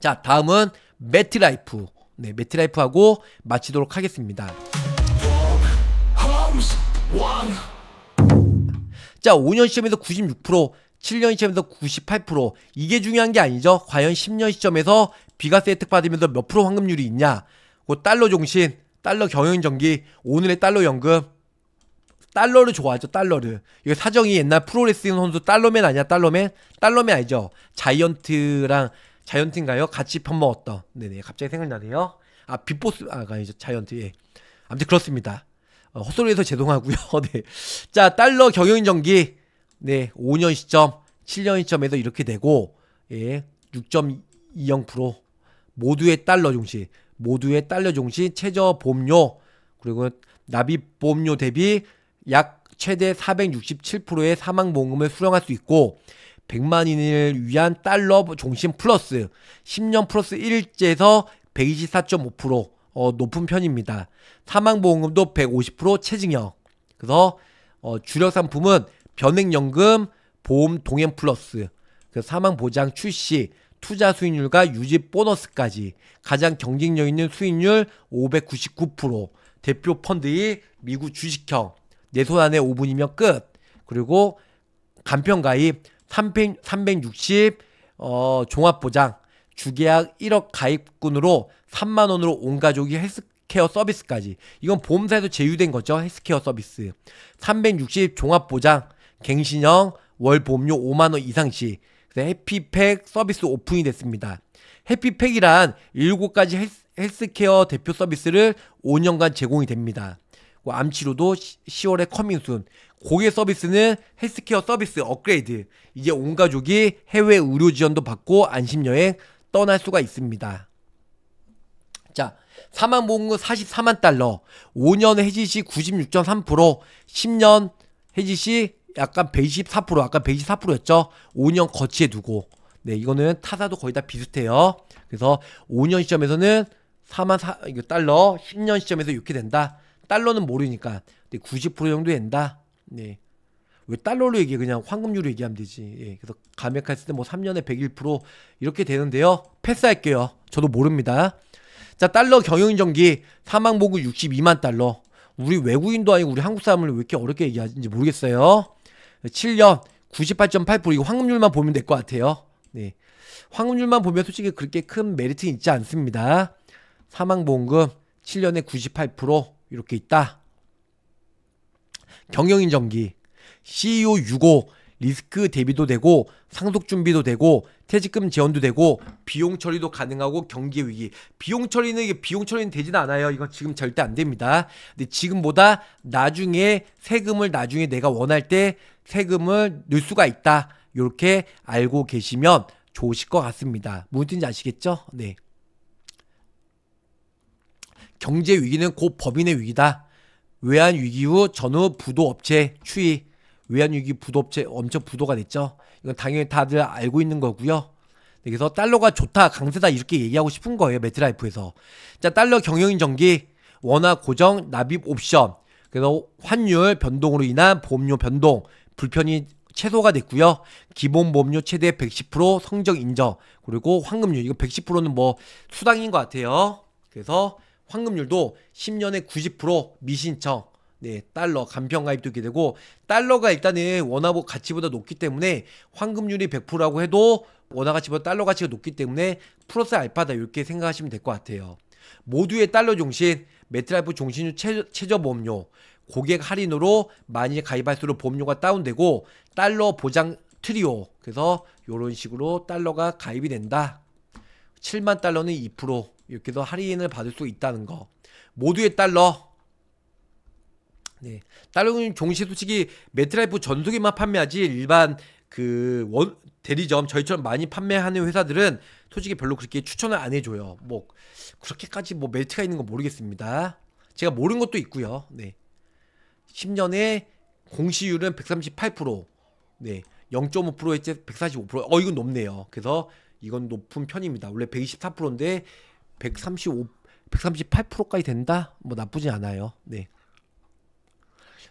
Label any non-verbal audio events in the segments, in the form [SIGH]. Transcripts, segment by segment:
자, 다음은 매트라이프. 네, 매트라이프하고 마치도록 하겠습니다. 자, 5년 시점에서 96%, 7년 시점에서 98% 이게 중요한 게 아니죠. 과연 10년 시점에서 비과세 혜택 받으면서 몇 프로 환급률이 있냐. 그 달러 종신, 달러 경영 전기, 오늘의 달러 연금. 달러를 좋아하죠, 달러를. 이거 사정이 옛날 프로레슬링 선수 달러맨 아니야, 달러맨? 달러맨 알죠? 자이언트랑 자이언트인가요? 같이 밥 먹었던. 네네. 갑자기 생각나네요. 아, 빅보스, 아가 이제 자이언트, 예. 아무튼 그렇습니다. 어, 헛소리해서 죄송하고요 [LAUGHS] 네. 자, 달러 경영 인정기 네. 5년 시점, 7년 시점에서 이렇게 되고, 예. 6.20% 모두의 달러 종시, 모두의 달러 종시 최저 보험료, 그리고 납입 보험료 대비 약 최대 467%의 사망 보험금을 수령할 수 있고 100만인을 위한 달러 종신 플러스 10년 플러스 1일째에서 124.5% 어, 높은 편입니다. 사망보험금도 150% 체증형. 그래서 어, 주력 상품은 변액연금, 보험 동행 플러스, 그 사망 보장 출시, 투자 수익률과 유지 보너스까지 가장 경쟁력 있는 수익률 599% 대표 펀드의 미국 주식형 내 손안에 5분이면 끝 그리고 간편 가입 3 6 0 어, 종합보장, 주계약 1억 가입군으로 3만 원으로 온 가족이 헬스케어 서비스까지. 이건 보험사에서 제휴된 거죠. 헬스케어 서비스. 360 종합보장, 갱신형 월 보험료 5만 원 이상 시 해피팩 서비스 오픈이 됐습니다. 해피팩이란 7가지 헬스, 헬스케어 대표 서비스를 5년간 제공이 됩니다. 암치료도 10월에 커밍순, 고객 서비스는 헬스케어 서비스 업그레이드. 이제 온 가족이 해외 의료 지원도 받고 안심 여행 떠날 수가 있습니다. 자, 4만 모험금 44만 달러, 5년 해지 시 96.3%, 10년 해지 시 약간 124%, 아까 124%였죠? 5년 거치에 두고. 네, 이거는 타사도 거의 다 비슷해요. 그래서 5년 시점에서는 4만 4, 이거 달러, 10년 시점에서 이렇게 된다. 달러는 모르니까 90% 정도 된다. 네. 왜 달러로 얘기 해 그냥 황금률로 얘기하면 되지. 예. 그래서 감액했을 때 뭐 3년에 101% 이렇게 되는데요. 패스할게요. 저도 모릅니다. 자, 달러 경영인정기 사망 보고 62만 달러. 우리 외국인도 아니고 우리 한국 사람을 왜 이렇게 어렵게 얘기하는지 모르겠어요. 7년 98.8% 이거 황금률만 보면 될 것 같아요. 네. 황금률만 보면 솔직히 그렇게 큰 메리트는 있지 않습니다. 사망보험금 7년에 98% 이렇게 있다. 경영인 정기 CEO 유고, 리스크 대비도 되고 상속 준비도 되고 퇴직금 지원도 되고 비용 처리도 가능하고 경기 위기 비용 처리는 이게 비용 처리는 되진 않아요 이건 지금 절대 안 됩니다 근데 지금보다 나중에 세금을 나중에 내가 원할 때 세금을 넣을 수가 있다 이렇게 알고 계시면 좋으실 것 같습니다 무슨 뜻인지 아시겠죠 네 경제 위기는 곧 법인의 위기다 외환위기 후 전후 부도업체 추이 외환위기 부도업체 엄청 부도가 됐죠. 이건 당연히 다들 알고 있는 거고요. 네, 그래서 달러가 좋다 강세다 이렇게 얘기하고 싶은 거예요 매트라이프에서 자 달러 경영인 정기 원화 고정 납입 옵션 그래서 환율 변동으로 인한 보험료 변동 불편이 최소가 됐고요. 기본 보험료 최대 110% 성적 인정. 그리고 환금률 이거 110%는 뭐 수당인 것 같아요. 그래서 환급률도 10년에 90% 미신청 네, 달러 간편 가입도 있게 되고 달러가 일단은 원화보 가치보다 높기 때문에 환급률이 100%라고 해도 원화 가치보다 달러 가치가 높기 때문에 플러스 알파다 이렇게 생각하시면 될 것 같아요. 모두의 달러 종신, 메트라이프 종신율 최저 보험료, 고객 할인으로 많이 가입할수록 보험료가 다운되고 달러 보장 트리오 그래서 이런 식으로 달러가 가입이 된다 7만 달러는 2% 이렇게 해서 할인을 받을 수 있다는 거. 모두의 달러. 네. 달러는 종시 솔직히 매트라이프 전속에만 판매하지 일반 그 원, 대리점 저희처럼 많이 판매하는 회사들은 솔직히 별로 그렇게 추천을 안 해줘요. 뭐 그렇게까지 뭐 멜트가 있는 거 모르겠습니다. 제가 모르는 것도 있고요. 네. 10년에 공시율은 138%. 네. 0.5%에 145%. 어 이건 높네요. 그래서 이건 높은 편입니다. 원래 124%인데 135 138%까지 된다? 뭐 나쁘지 않아요. 네.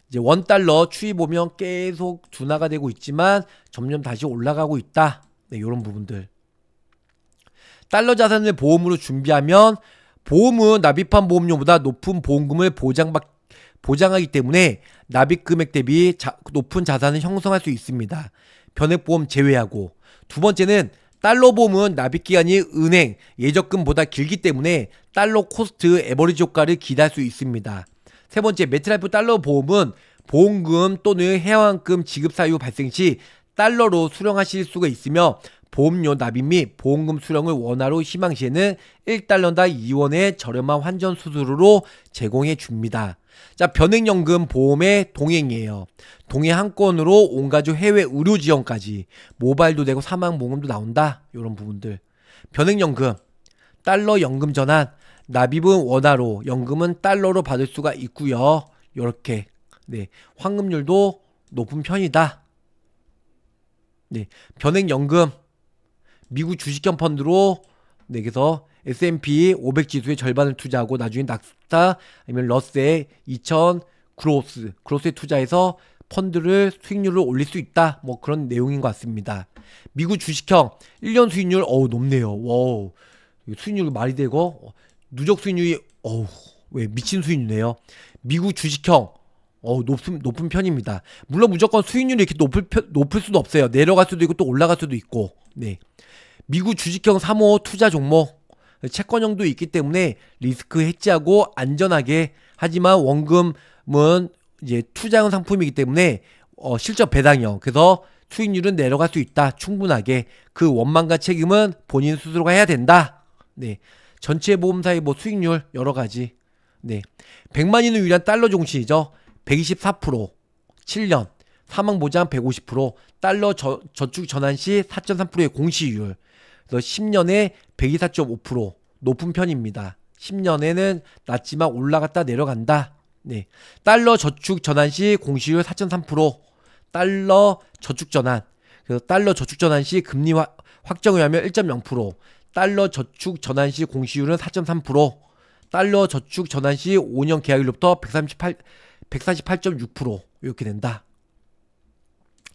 이제 원 달러 추이 보면 계속 둔화가 되고 있지만 점점 다시 올라가고 있다. 네, 요런 부분들. 달러 자산을 보험으로 준비하면 보험은 납입한 보험료보다 높은 보험금을 보장받 보장하기 때문에 납입 금액 대비 자, 높은 자산을 형성할 수 있습니다. 변액보험 제외하고 두 번째는 달러 보험은 납입 기간이 은행 예적금보다 길기 때문에 달러 코스트 에버리지 효과를 기대할 수 있습니다. 세 번째, 메트라이프 달러 보험은 보험금 또는 해왕금 지급 사유 발생 시 달러로 수령하실 수가 있으며 보험료 납입 및 보험금 수령을 원화로 희망시에는 1달러당 2원의 저렴한 환전 수수료로 제공해 줍니다. 자, 변액연금 보험의 동행이에요. 동행 한 건으로 온 가족 해외 의료 지원까지 모바일도 되고 사망 보험도 나온다. 요런 부분들. 변액연금 달러 연금 전환 납입은 원화로 연금은 달러로 받을 수가 있고요. 요렇게 네. 환급률도 높은 편이다. 네. 변액연금 미국 주식형 펀드로 내게서 네, S&P 500 지수의 절반을 투자하고 나중에 낙스타 아니면 러스의 2000 그로스 그로스에 투자해서 펀드를 수익률을 올릴 수 있다 뭐 그런 내용인 것 같습니다. 미국 주식형 1년 수익률 어우 높네요. 와우 수익률 말이 되고 어, 누적 수익률이 어우 왜 미친 수익률이네요. 미국 주식형 어, 높은, 높은 편입니다. 물론 무조건 수익률이 이렇게 높을, 높을 수도 없어요. 내려갈 수도 있고 또 올라갈 수도 있고. 네. 미국 주식형 3호 투자 종목. 채권형도 있기 때문에 리스크 해지하고 안전하게 하지만 원금은 이제 투자형 상품이기 때문에 어, 실적 배당형 그래서 수익률은 내려갈 수 있다 충분하게 그 원망과 책임은 본인 스스로가 해야 된다 네 전체 보험사의 뭐 수익률 여러 가지 네 100만인을 위한 달러 종신이죠 124% 7년 사망 보장 150% 달러 저, 저축 전환 시 4.3%의 공시율 그래서 10년에 124.5% 높은 편입니다. 10년에는 낮지만 올라갔다 내려간다. 네. 달러 저축 전환 시 공시율 4.3%, 달러 저축 전환. 그래서 달러 저축 전환 시 금리 화, 확정을 하면 1.0%, 달러 저축 전환 시 공시율은 4.3%, 달러 저축 전환 시 5년 계약일로부터 138 148.6% 이렇게 된다.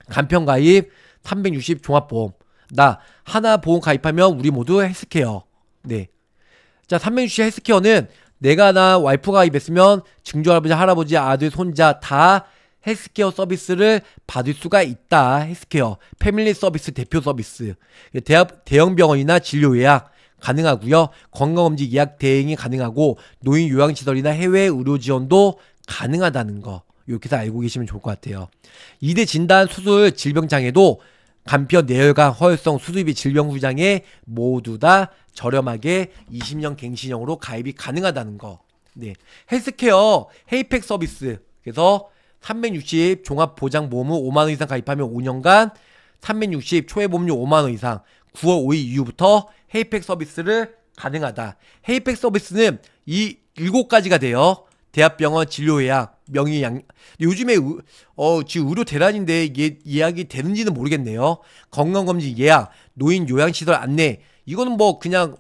간편 가입 360 종합보험 나 하나 보험 가입하면 우리 모두 헬스케어. 네. 자, 삼명주시 헬스케어는 내가 나 와이프 가입했으면 증조할아버지, 할아버지, 아들, 손자 다 헬스케어 서비스를 받을 수가 있다. 헬스케어 패밀리 서비스 대표 서비스. 대학, 대형 병원이나 진료 예약 가능하고요. 건강검진 예약 대행이 가능하고 노인 요양시설이나 해외 의료 지원도 가능하다는 거. 이렇게 다 알고 계시면 좋을 것 같아요. 이대 진단 수술 질병 장애도 간편 내열과 허혈성 수두비 질병 후장에 모두 다 저렴하게 20년 갱신형으로 가입이 가능하다는 거. 네. 헬스케어 헤이팩 서비스. 그래서 360 종합 보장 보험은 5만 원 이상 가입하면 5년간 360 초회 보험료 5만 원 이상 9월 5일 이후부터 헤이팩 서비스를 가능하다. 헤이팩 서비스는 이 7가지가 돼요. 대학병원진료예약 명의양 요즘에 우, 어 지금 의료 대란인데 이 예약이 되는지는 모르겠네요. 건강검진 예약, 노인 요양시설 안내 이거는 뭐 그냥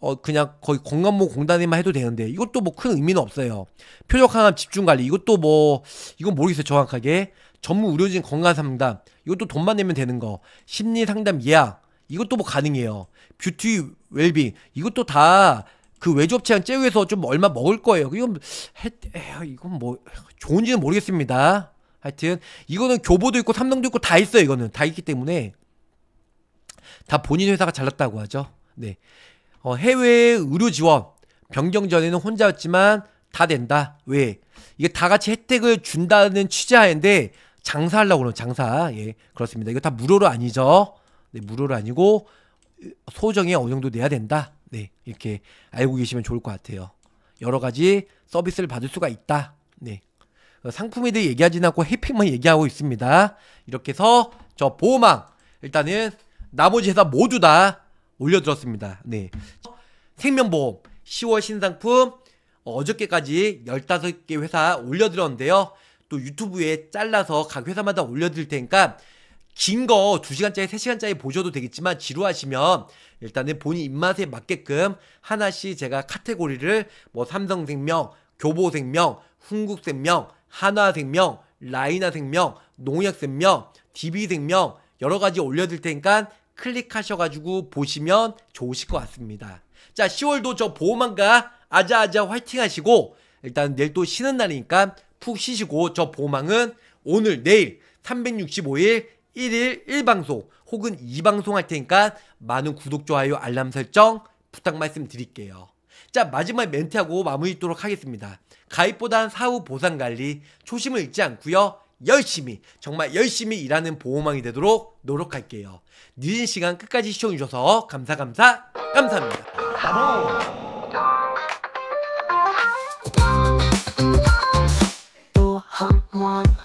어 그냥 거의 건강보험공단에만 해도 되는데 이것도 뭐 큰 의미는 없어요. 표적 항암 집중 관리 이것도 뭐 이건 모르겠어요 정확하게 전문 의료진 건강 상담 이것도 돈만 내면 되는 거 심리 상담 예약 이것도 뭐 가능해요. 뷰티 웰빙 이것도 다그 외주업체 한 제휴해서 좀 얼마 먹을 거예요. 이건 해, 해, 이건 뭐 좋은지는 모르겠습니다. 하여튼 이거는 교보도 있고 삼성도 있고 다 있어요. 이거는 다 있기 때문에 다 본인 회사가 잘났다고 하죠. 네. 어, 해외 의료 지원 변경 전에는 혼자였지만 다 된다. 왜? 이게 다 같이 혜택을 준다는 취지하인데 장사하려고 그러는 장사. 예. 그렇습니다. 이거 다 무료로 아니죠. 네, 무료로 아니고 소정에 어느 정도 내야 된다. 네, 이렇게 알고 계시면 좋을 것 같아요. 여러 가지 서비스를 받을 수가 있다. 네. 어, 상품에 대해 얘기하지 않고 혜택만 얘기하고 있습니다. 이렇게 해서 저 보호망 일단은 나머지 회사 모두 다 올려드렸습니다. 네. 생명보험 10월 신상품 어저께까지 15개 회사 올려드렸는데요. 또 유튜브에 잘라서 각 회사마다 올려드릴 테니까 긴거 2시간짜리, 3시간짜리 보셔도 되겠지만 지루하시면 일단은 본인 입맛에 맞게끔 하나씩 제가 카테고리를 뭐 삼성생명, 교보생명, 흥국생명, 한화생명, 라이나생명, 농약생명, DB생명 여러 가지 올려드릴 테니까 클릭하셔가지고 보시면 좋으실 것 같습니다. 자 10월도 저 보호망가 아자아자 화이팅 하시고 일단 내일 또 쉬는 날이니까 푹 쉬시고 저 보호망은 오늘 내일 365일 1일 1방송 혹은 2방송 할 테니까 많은 구독, 좋아요, 알람 설정 부탁 말씀드릴게요. 자 마지막 멘트하고 마무리 짓도록 하겠습니다. 가입보단 사후 보상관리 초심을 잃지 않고요. 열심히 정말 열심히 일하는 보호망이 되도록 노력할게요. 늦은 시간 끝까지 시청해주셔서 감사 감사 감사합니다. 또한 번.